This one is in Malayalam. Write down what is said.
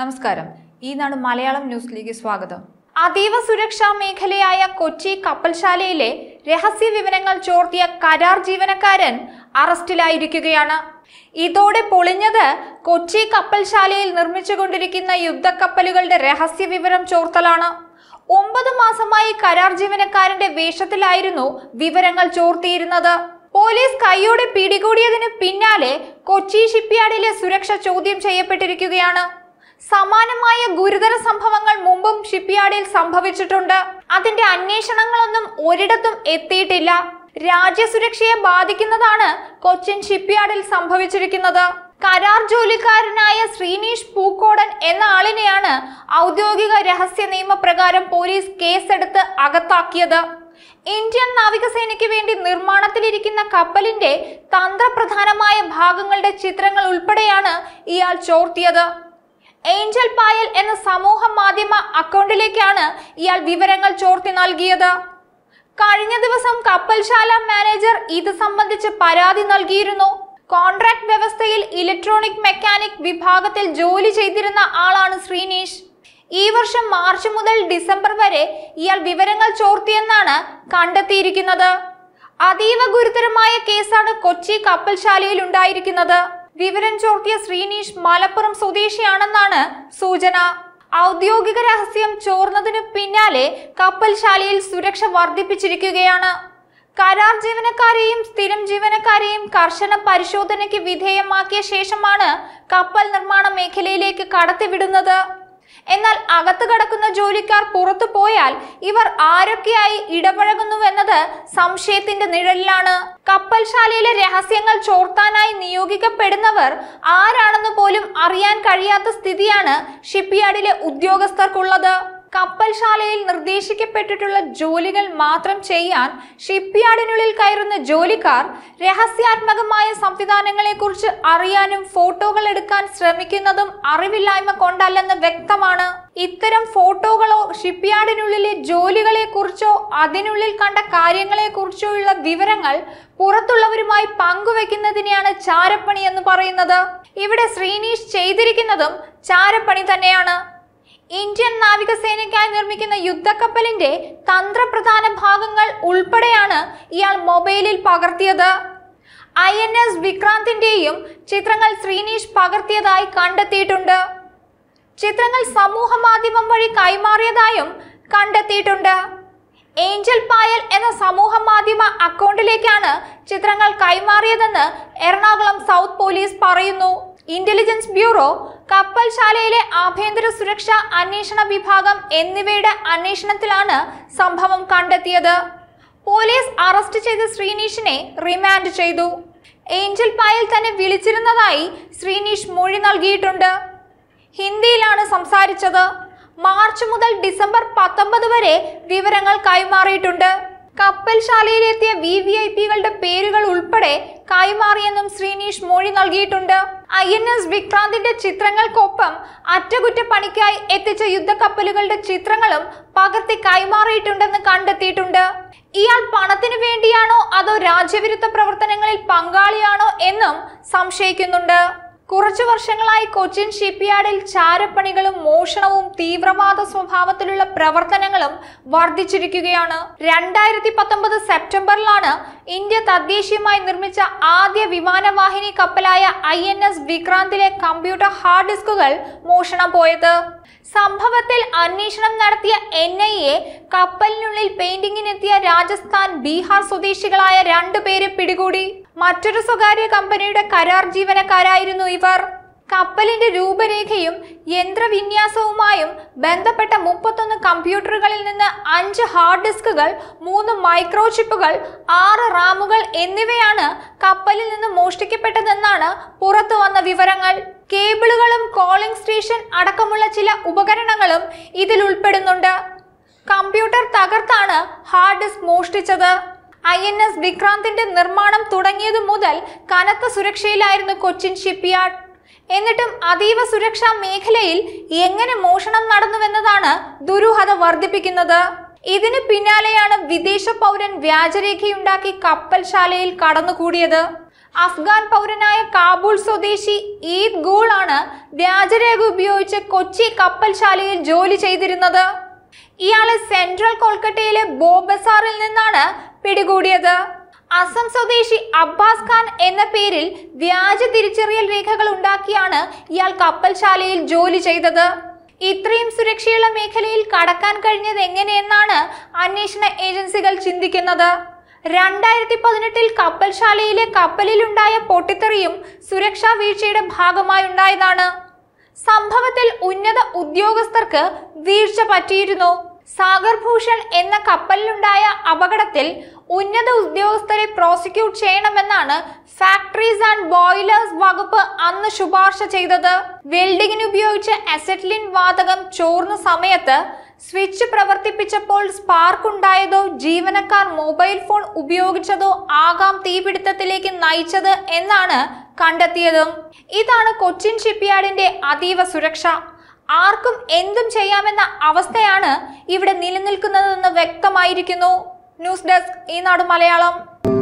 നമസ്കാരം ഈ നാട് മലയാളം ന്യൂസ് ലീഗ് സ്വാഗതം അതീവ സുരക്ഷാ മേഖലയായ കൊച്ചി കപ്പൽശാലയിലെ രഹസ്യ വിവരങ്ങൾ ചോർത്തിയ കരാർ ജീവനക്കാരൻ അറസ്റ്റിലായിരിക്കുകയാണ് ഇതോടെ പൊളിഞ്ഞത് കൊച്ചി കപ്പൽശാലയിൽ നിർമ്മിച്ചുകൊണ്ടിരിക്കുന്ന യുദ്ധക്കപ്പലുകളുടെ രഹസ്യ വിവരം ചോർത്തലാണ് ഒമ്പത് മാസമായി കരാർ ജീവനക്കാരന്റെ വേഷത്തിലായിരുന്നു വിവരങ്ങൾ ചോർത്തിയിരുന്നത് പോലീസ് കൈയോടെ പിടികൂടിയതിന് പിന്നാലെ കൊച്ചി ഷിപ്പ്യാർഡിലെ സുരക്ഷ ചോദ്യം ചെയ്യപ്പെട്ടിരിക്കുകയാണ് സമാനമായ ഗുരുതര സംഭവങ്ങൾ മുമ്പും ഷിപ്പ്യാർഡിൽ സംഭവിച്ചിട്ടുണ്ട് അതിന്റെ അന്വേഷണങ്ങളൊന്നും ഒരിടത്തും എത്തിയിട്ടില്ല രാജ്യസുരക്ഷയെ ബാധിക്കുന്നതാണ് കൊച്ചിൻ ഷിപ്പ്യാർഡിൽ സംഭവിച്ചിരിക്കുന്നത് കരാർ ജോലിക്കാരനായ ശ്രീനീഷ് പൂക്കോടൻ എന്ന ആളിനെയാണ് ഔദ്യോഗിക രഹസ്യ നിയമപ്രകാരം പോലീസ് കേസെടുത്ത് അകത്താക്കിയത് ഇന്ത്യൻ നാവികസേനയ്ക്ക് വേണ്ടി നിർമ്മാണത്തിലിരിക്കുന്ന കപ്പലിന്റെ തന്ത്രപ്രധാനമായ ഭാഗങ്ങളുടെ ചിത്രങ്ങൾ ഉൾപ്പെടെയാണ് ഇയാൾ ചോർത്തിയത് ഏഞ്ചൽ പായൽ എന്ന സമൂഹ മാധ്യമ അക്കൗണ്ടിലേക്കാണ് ഇയാൾ വിവരങ്ങൾ ചോർത്തി നൽകിയത് കഴിഞ്ഞ ദിവസം കപ്പൽശാല മാനേജർ ഇത് സംബന്ധിച്ച് പരാതി നൽകിയിരുന്നു കോൺട്രാക്ട് വ്യവസ്ഥയിൽ ഇലക്ട്രോണിക് മെക്കാനിക് വിഭാഗത്തിൽ ജോലി ചെയ്തിരുന്ന ആളാണ് ശ്രീനീഷ് ഈ വർഷം മാർച്ച് മുതൽ ഡിസംബർ വരെ ഇയാൾ വിവരങ്ങൾ ചോർത്തിയെന്നാണ് കണ്ടെത്തിയിരിക്കുന്നത് അതീവ ഗുരുതരമായ കേസാണ് കൊച്ചി കപ്പൽശാലയിൽ ഉണ്ടായിരിക്കുന്നത് വിവരം ചോർത്തിയ ശ്രീനീഷ് മലപ്പുറം സ്വദേശിയാണെന്നാണ് സൂചന ഔദ്യോഗിക രഹസ്യം ചോർന്നതിനു പിന്നാലെ കപ്പൽശാലയിൽ സുരക്ഷ വർദ്ധിപ്പിച്ചിരിക്കുകയാണ് കരാർ ജീവനക്കാരെയും സ്ഥിരം ജീവനക്കാരെയും കർശന പരിശോധനയ്ക്ക് വിധേയമാക്കിയ ശേഷമാണ് കപ്പൽ നിർമ്മാണ മേഖലയിലേക്ക് കടത്തിവിടുന്നത് എന്നാൽ അകത്ത് കടക്കുന്ന ജോലിക്കാർ പുറത്തു പോയാൽ ഇവർ ആരൊക്കെയായി ഇടപഴകുന്നുവെന്നത് സംശയത്തിന്റെ നിഴലിലാണ് കപ്പൽശാലയിലെ രഹസ്യങ്ങൾ ചോർത്താനായി നിയോഗിക്കപ്പെടുന്നവർ ആരാണെന്ന് പോലും അറിയാൻ കഴിയാത്ത സ്ഥിതിയാണ് ഷിപ്പ്യാർഡിലെ ഉദ്യോഗസ്ഥർക്കുള്ളത് കപ്പൽശാലയിൽ നിർദ്ദേശിക്കപ്പെട്ടിട്ടുള്ള ജോലികൾ മാത്രം ചെയ്യാൻ ഷിപ്പ്യാർഡിനുള്ളിൽ കയറുന്ന ജോലിക്കാർ രഹസ്യാത്മകമായ സംവിധാനങ്ങളെക്കുറിച്ച് അറിയാനും ഫോട്ടോകൾ എടുക്കാൻ ശ്രമിക്കുന്നതും അറിവില്ലായ്മ കൊണ്ടല്ലെന്ന് വ്യക്തമാണ് ഇത്തരം ഫോട്ടോകളോ ഷിപ്പ്യാർഡിനുള്ളിലെ ജോലികളെക്കുറിച്ചോ അതിനുള്ളിൽ കണ്ട കാര്യങ്ങളെക്കുറിച്ചോ ഉള്ള വിവരങ്ങൾ പുറത്തുള്ളവരുമായി പങ്കുവെക്കുന്നതിനെയാണ് ചാരപ്പണി എന്ന് പറയുന്നത് ഇവിടെ ശ്രീനീഷ് ചെയ്തിരിക്കുന്നതും ചാരപ്പണി തന്നെയാണ് ഇന്ത്യൻ നാവികസേനയ്ക്കായി നിർമ്മിക്കുന്ന യുദ്ധക്കപ്പലിന്റെ തന്ത്രപ്രധാന ഭാഗങ്ങൾ ഉൾപ്പെടെയാണ് ഇയാൾ മൊബൈലിൽ പകർത്തിയത് ഐ എൻ എസ് വിക്രാന്തിന്റെയും ചിത്രങ്ങൾ ശ്രീനീഷ് പകർത്തിയതായി കണ്ടെത്തിയിട്ടുണ്ട് ചിത്രങ്ങൾ സമൂഹ മാധ്യമം വഴി കൈമാറിയതായും കണ്ടെത്തിയിട്ടുണ്ട് ഏഞ്ചൽ പായൽ എന്ന സമൂഹ മാധ്യമ അക്കൗണ്ടിലേക്കാണ് ചിത്രങ്ങൾ കൈമാറിയതെന്ന് എറണാകുളം സൗത്ത് പോലീസ് പറയുന്നു ഇന്റലിജൻസ് ബ്യൂറോ കപ്പൽശാലയിലെ ആഭ്യന്തര സുരക്ഷാ അന്വേഷണ വിഭാഗം എന്നിവയുടെ അന്വേഷണത്തിലാണ് സംഭവം കണ്ടെത്തിയത് പോലീസ് അറസ്റ്റ് ചെയ്ത ശ്രീനീഷിനെ റിമാൻഡ് ചെയ്തു ഏഞ്ചൽ പായൽ തന്നെ വിളിച്ചിരുന്നതായി ശ്രീനീഷ് മൊഴി നൽകിയിട്ടുണ്ട് ഹിന്ദിയിലാണ് സംസാരിച്ചത് മാർച്ച് മുതൽ ഡിസംബർ പത്തൊമ്പത് വരെ വിവരങ്ങൾ കൈമാറിയിട്ടുണ്ട് കപ്പൽശാലയിലെത്തിയ വി വി ഐ പികളുടെ പേരുകൾ ഉൾപ്പെടെ കൈമാറിയെന്നും ശ്രീനീഷ് മൊഴി നൽകിയിട്ടുണ്ട് ഐ എൻ എസ് വിക്രാന്തിന്റെ ചിത്രങ്ങൾക്കൊപ്പം അറ്റകുറ്റപ്പണിക്കായി എത്തിച്ച യുദ്ധക്കപ്പലുകളുടെ ചിത്രങ്ങളും പകർത്തി കൈമാറിയിട്ടുണ്ടെന്ന് കണ്ടെത്തിയിട്ടുണ്ട് ഇയാൾ പണത്തിനു വേണ്ടിയാണോ അതോ രാജ്യവിരുദ്ധ പ്രവർത്തനങ്ങളിൽ പങ്കാളിയാണോ എന്നും സംശയിക്കുന്നുണ്ട് കുറച്ചു വർഷങ്ങളായി കൊച്ചിൻ ഷിപ്പ്യാർഡിൽ ചാരപ്പണികളും മോഷണവും തീവ്രവാദ സ്വഭാവത്തിലുള്ള പ്രവർത്തനങ്ങളും വർദ്ധിച്ചിരിക്കുകയാണ് രണ്ടായിരത്തി പത്തൊമ്പത് സെപ്റ്റംബറിലാണ് ഇന്ത്യ തദ്ദേശീയമായി നിർമ്മിച്ച ആദ്യ വിമാനവാഹിനി കപ്പലായ ഐ എൻ എസ് വിക്രാന്തിലെ കമ്പ്യൂട്ടർ ഹാർഡ് ഡിസ്കുകൾ മോഷണം പോയത് സംഭവത്തിൽ അന്വേഷണം നടത്തിയ എൻ ഐ എ കപ്പലിനുള്ളിൽ പെയിന്റിങ്ങിനെത്തിയ രാജസ്ഥാൻ ബീഹാർ സ്വദേശികളായ രണ്ടുപേരെ പിടികൂടി മറ്റൊരു സ്വകാര്യ കമ്പനിയുടെ കരാർ ജീവനക്കാരായിരുന്നു ഇവർ കപ്പലിന്റെ രൂപരേഖയും യന്ത്രവിന്യാസവുമായും ബന്ധപ്പെട്ട മുപ്പത്തൊന്ന് കമ്പ്യൂട്ടറുകളിൽ നിന്ന് അഞ്ച് ഹാർഡ് ഡിസ്കുകൾ മൂന്ന് മൈക്രോചിപ്പുകൾ ആറ് റാമുകൾ എന്നിവയാണ് കപ്പലിൽ നിന്ന് മോഷ്ടിക്കപ്പെട്ടതെന്നാണ് പുറത്തു വന്ന വിവരങ്ങൾ കേബിളുകളും കോളിംഗ് സ്റ്റേഷൻ അടക്കമുള്ള ചില ഉപകരണങ്ങളും ഇതിൽ ഉൾപ്പെടുന്നുണ്ട് കമ്പ്യൂട്ടർ തകർത്താണ് ഹാർഡ് ഡിസ്ക് മോഷ്ടിച്ചത് ഐ എൻ എസ് വിക്രാന്തിന്റെ നിർമ്മാണം തുടങ്ങിയതു മുതൽ കനത്ത സുരക്ഷയിലായിരുന്നു കൊച്ചിൻ ഷിപ്പ്യാർഡ് എന്നിട്ടും അതീവ സുരക്ഷാ മേഖലയിൽ എങ്ങനെ മോഷണം നടന്നുവെന്നതാണ് ദുരൂഹത വർദ്ധിപ്പിക്കുന്നത് ഇതിന് പിന്നാലെയാണ് വിദേശ പൗരൻ വ്യാജരേഖയുണ്ടാക്കി കപ്പൽശാലയിൽ കടന്നുകൂടിയത് അഫ്ഗാൻ പൗരനായ കാബൂൾ സ്വദേശി ഈദ് ഗൂൾ ആണ് വ്യാജരേഖ ഉപയോഗിച്ച് കൊച്ചി കപ്പൽശാലയിൽ ജോലി ചെയ്തിരുന്നത് ഇയാളെ സെൻട്രൽ കൊൽക്കത്തയിലെ ബോബസാറിൽ നിന്നാണ് പിടികൂടിയത് അസം സ്വദേശി അബ്ബാസ് ഖാൻ എന്ന പേരിൽ വ്യാജ തിരിച്ചറിയൽ രേഖകൾ ഉണ്ടാക്കിയാണ് ഇയാൾ കപ്പൽശാലയിൽ ജോലി ചെയ്തത് ഇത്രയും സുരക്ഷയുള്ള മേഖലയിൽ കടക്കാൻ കഴിഞ്ഞത് എങ്ങനെയെന്നാണ് അന്വേഷണ ഏജൻസികൾ ചിന്തിക്കുന്നത് രണ്ടായിരത്തി പതിനെട്ടിൽ കപ്പൽശാലയിലെ കപ്പലിലുണ്ടായ പൊട്ടിത്തെറിയും സുരക്ഷാ വീഴ്ചയുടെ ഭാഗമായി ഉണ്ടായതാണ് സംഭവത്തിൽ ഉന്നത ഉദ്യോഗസ്ഥർക്ക് വീഴ്ച പറ്റിയിരുന്നു സാഗർ ഭൂഷൺ എന്ന കപ്പലിലുണ്ടായ അപകടത്തിൽ ഉന്നത ഉദ്യോഗസ്ഥരെ പ്രോസിക്യൂട്ട് ചെയ്യണമെന്നാണ് ഫാക്ടറീസ് ആൻഡ് ബോയിലേഴ്സ് വകുപ്പ് അന്ന് ശുപാർശ ചെയ്തത് വെൽഡിങ്ങിന് ഉപയോഗിച്ച അസെറ്റ്ലിൻ വാതകം ചോർന്ന സമയത്ത് സ്വിച്ച് പ്രവർത്തിപ്പിച്ചപ്പോൾ സ്പാർക്ക് ഉണ്ടായതോ ജീവനക്കാർ മൊബൈൽ ഫോൺ ഉപയോഗിച്ചതോ ആകാം തീപിടുത്തത്തിലേക്ക് നയിച്ചത് എന്നാണ് കണ്ടെത്തിയതും ഇതാണ് കൊച്ചിൻ ഷിപ്പ്യാർഡിന്റെ അതീവ സുരക്ഷ ആർക്കും എന്തും ചെയ്യാമെന്ന അവസ്ഥയാണ് ഇവിടെ നിലനിൽക്കുന്നതെന്ന് വ്യക്തമായിരിക്കുന്നു ന്യൂസ് ഡെസ്ക് ഈ നാട് മലയാളം